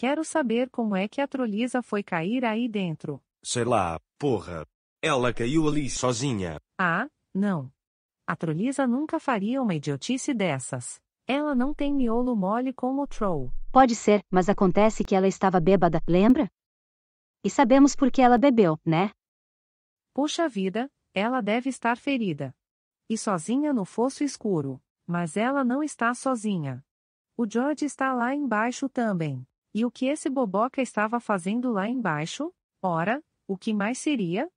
Quero saber como é que a troliza foi cair aí dentro. Sei lá, porra. Ela caiu ali sozinha. Ah, não. A troliza nunca faria uma idiotice dessas. Ela não tem miolo mole como o Troll. Pode ser, mas acontece que ela estava bêbada, lembra? E sabemos por que ela bebeu, né? Puxa vida, ela deve estar ferida. E sozinha no fosso escuro. Mas ela não está sozinha. O George está lá embaixo também. E o que esse boboca estava fazendo lá embaixo? Ora, o que mais seria?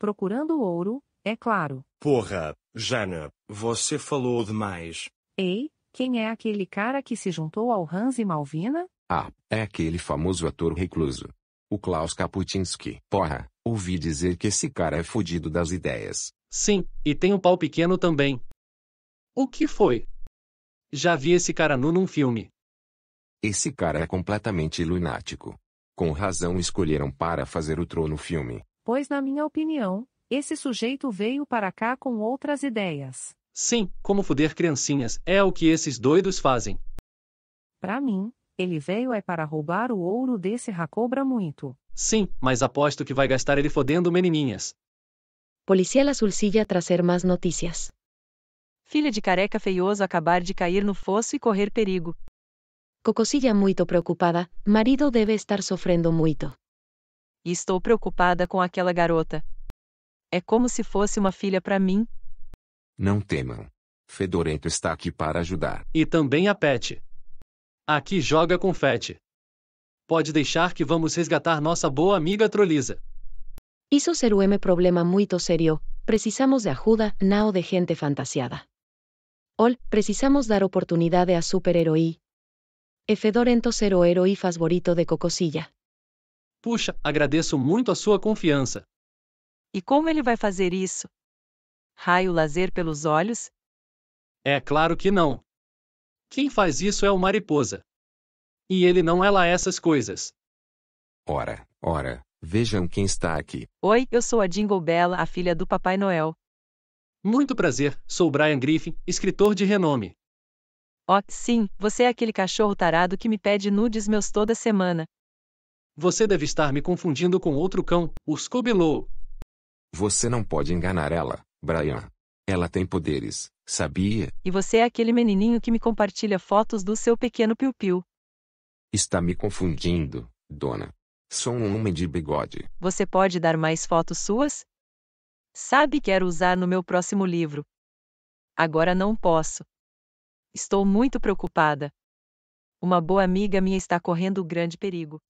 Procurando ouro, é claro. Porra, Jana, você falou demais. Ei, quem é aquele cara que se juntou ao Hans e Malvina? Ah, é aquele famoso ator recluso. O Klaus Kaputinsky. Porra, ouvi dizer que esse cara é fodido das ideias. Sim, e tem um pau pequeno também. O que foi? Já vi esse cara nu num filme. Esse cara é completamente lunático. Com razão escolheram para fazer o trono filme. Pois, na minha opinião, esse sujeito veio para cá com outras ideias. Sim, como foder criancinhas, é o que esses doidos fazem. Para mim, ele veio é para roubar o ouro desse racobra muito. Sim, mas aposto que vai gastar ele fodendo menininhas. Policial Azulcilla trazer mais notícias. Filha de careca feioso acabar de cair no fosso e correr perigo. Cocosilla muito preocupada, marido deve estar sofrendo muito. estou preocupada com aquela garota. É como se fosse uma filha para mim. Não temam. Fedorento está aqui para ajudar. E também a Pet. Aqui joga confete. Pode deixar que vamos resgatar nossa boa amiga Trolisa. Isso é um problema muito sério. Precisamos de ajuda, não de gente fantasiada. Ol, precisamos dar oportunidade a super-herói, Efedorento Zero Hero e Favorito de Cocosilla. Puxa, agradeço muito a sua confiança. E como ele vai fazer isso? Raio lazer pelos olhos? É claro que não. Quem faz isso é o mariposa. E ele não é lá essas coisas. Ora, ora, vejam quem está aqui. Oi, eu sou a Jingle Bella, a filha do Papai Noel. Muito prazer, sou Brian Griffin, escritor de renome. Oh, sim, você é aquele cachorro tarado que me pede nudes meus toda semana. Você deve estar me confundindo com outro cão, o scooby Lou. Você não pode enganar ela, Brian. Ela tem poderes, sabia? E você é aquele menininho que me compartilha fotos do seu pequeno piu-piu. Está me confundindo, dona. Sou um homem de bigode. Você pode dar mais fotos suas? Sabe quero usar no meu próximo livro. Agora não posso. Estou muito preocupada. Uma boa amiga minha está correndo grande perigo.